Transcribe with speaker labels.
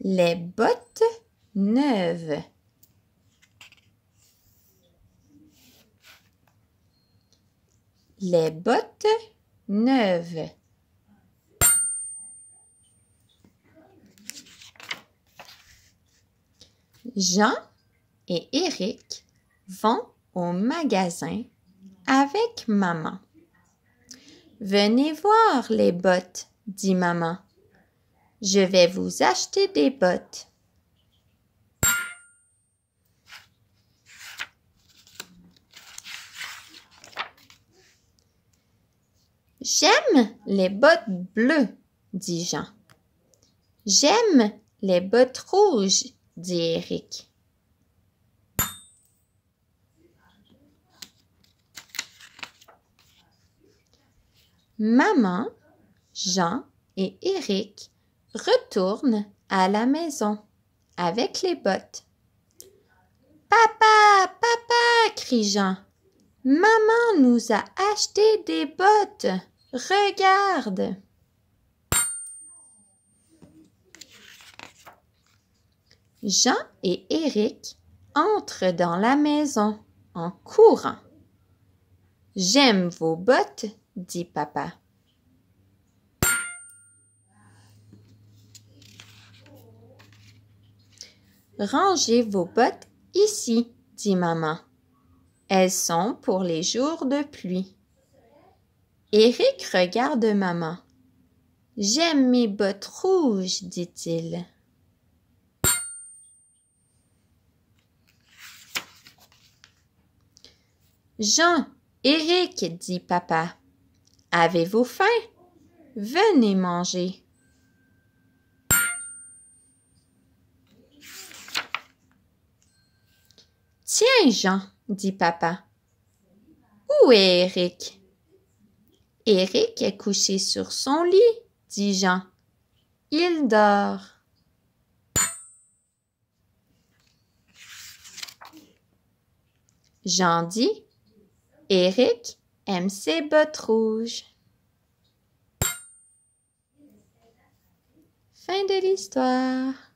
Speaker 1: les bottes neuves. Les bottes neuves. Jean et Eric vont au magasin avec maman. Venez voir les bottes, dit maman. Je vais vous acheter des bottes. J'aime les bottes bleues, dit Jean. J'aime les bottes rouges, dit Eric. Maman, Jean et Eric Retourne à la maison avec les bottes. Papa, papa, crie Jean. Maman nous a acheté des bottes. Regarde. Jean et Eric entrent dans la maison en courant. J'aime vos bottes, dit papa. Rangez vos bottes ici, dit maman. Elles sont pour les jours de pluie. Éric regarde maman. J'aime mes bottes rouges, dit-il. Jean, Éric, dit papa, avez-vous faim? Venez manger. Tiens, Jean, dit papa. Où est Eric? Eric est couché sur son lit, dit Jean. Il dort. Jean dit Eric aime ses bottes rouges. Fin de l'histoire.